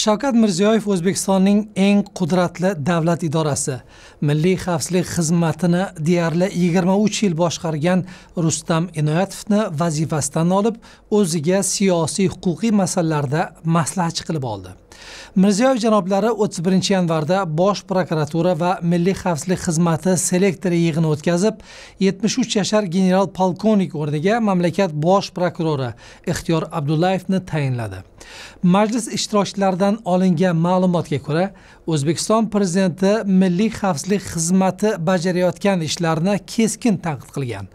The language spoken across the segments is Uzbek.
shavkat mirziyoyev o'zbekistonning eng qudratli davlat idorasi milliy xavfsizlik xizmatini deyarli 23 yil boshqargan rustam inoyatovni vazifasidan olib o'ziga siyosiy huquqiy masalalarda maslahatchi qilib oldi mirziyoyev janoblari 31 yanvarda bosh prokuratura va milliy xavfsizlik xizmati selektori yig'ini o'tkazib 73 yashar general polkovnik o'rniga mamlakat bosh prokurori ixtiyor abdullayevni tayinladi majlis ishtirokchilaridan olingan ma'lumotga ko'ra o'zbekiston prezidenti milliy xavfsizlik xizmati bajarayotgan ishlarni keskin tanqid qilgan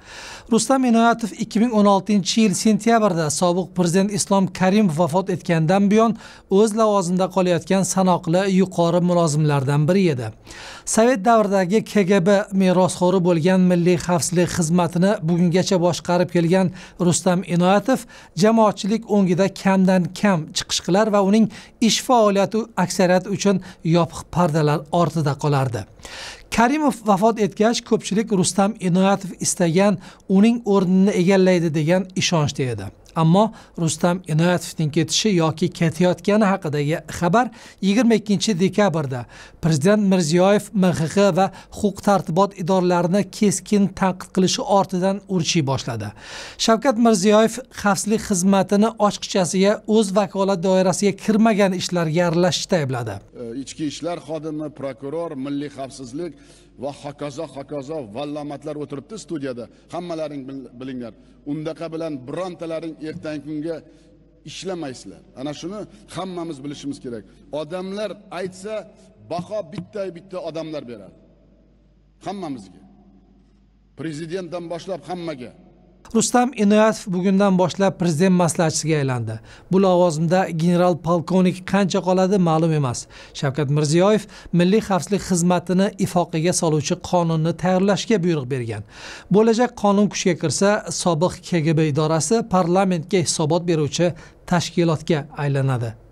rustam inoyatov 2016 yil sentyabrda sobiq prezident islom karimov vafot etgandan buyon o'z lavozimi lavozimda qolayotgan sanoqli yuqori mulozimlardan biri edi sovet davridagi kgb merosxo'ri bo'lgan milliy xavfsizlik xizmatini bugungacha boshqarib kelgan rustam inoyatov jamoatchilik o'ngida kamdan kam chiqishqilar va uning ish faoliyati aksariyat uchun yopiq pardalar ortida qolardi karimov vafot etgach ko'pchilik rustam inoyatov istagan uning o'rnini egallaydi degan ishonchda edi ammo rustam inoyatovning ketishi yoki ketayotgani haqidagi xabar 22 dekabrda prezident mirziyoyev mxx va huquq tartibot idoralarini keskin tanqid qilishi ortidan urchiy boshladi shavkat mirziyoyev xavfsizlik xizmatini ochiqchasiga o'z vakolat doirasiga kirmagan ishlarga aralashishda aybladi e, ichki ishlar xodimi prokuror milliy xavfsizlik va hokazo hokazo vallomatlar o'tiribdi studiyada hammalaring bilinglar undaqa bilan birontalaring ertangi kunga ishlamaysizlar ana shuni hammamiz bilishimiz kerak odamlar aytsa baho bitta bitta odamlar beradi hammamizga prezidentdan boshlab hammaga rustam inoyatov bugundan boshlab prezident maslahatchisiga aylandi bu lavozimda general polkovnik qancha qoladi ma'lum emas shavkat mirziyoyev milliy xavfsizlik xizmatini ifoqaga soluvchi qonunni tayyorlashga buyruq bergan bo'lajak qonun kuchga kirsa sobiq kgb idorasi parlamentga hisobot beruvchi tashkilotga aylanadi